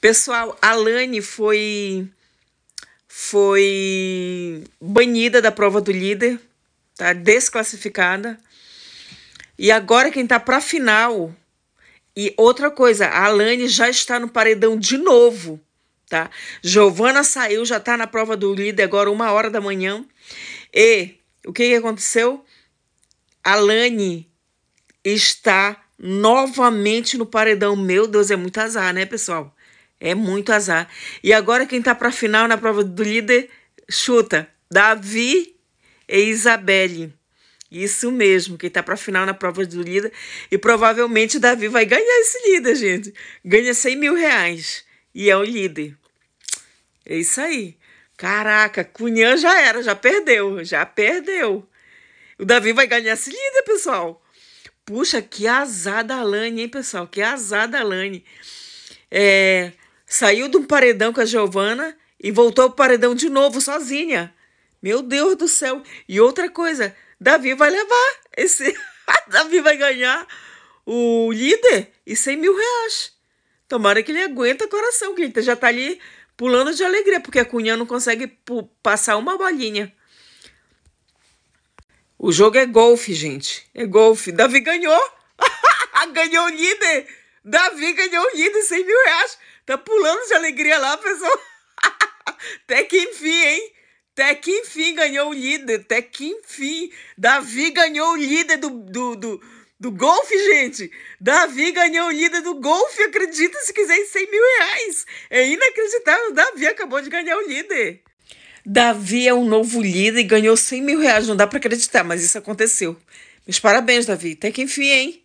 Pessoal, a Lani foi foi banida da prova do líder, tá? Desclassificada. E agora quem tá para final e outra coisa, a Alane já está no paredão de novo, tá? Giovana saiu, já tá na prova do líder agora uma hora da manhã. E o que, que aconteceu? A Alane está novamente no paredão. Meu Deus, é muito azar, né, pessoal? É muito azar. E agora quem está para final na prova do líder, chuta, Davi e Isabelle. Isso mesmo, quem está para final na prova do líder. E provavelmente Davi vai ganhar esse líder, gente. Ganha 100 mil reais. E é o líder. É isso aí. Caraca, Cunhã já era, já perdeu, já perdeu. O Davi vai ganhar esse líder, pessoal. Puxa, que azar da Lani, hein, pessoal? Que azar da Lani. É, saiu de um paredão com a Giovana e voltou o paredão de novo sozinha. Meu Deus do céu! E outra coisa, Davi vai levar esse. Davi vai ganhar o líder e 100 mil reais. Tomara que ele aguenta coração, que ele tá, já tá ali pulando de alegria, porque a Cunha não consegue passar uma bolinha. O jogo é golfe, gente. É golfe. Davi ganhou! ganhou o líder! Davi ganhou rindo 100 mil reais. Tá pulando de alegria lá, pessoal. Até que enfim, hein? Até que enfim ganhou o líder. Até que enfim. Davi ganhou o líder do, do, do, do golfe, gente. Davi ganhou o líder do golfe. Acredita se quiser em 100 mil reais. É inacreditável. Davi acabou de ganhar o líder. Davi é um novo líder e ganhou 100 mil reais. Não dá para acreditar, mas isso aconteceu. Meus parabéns, Davi. Até que enfim, hein?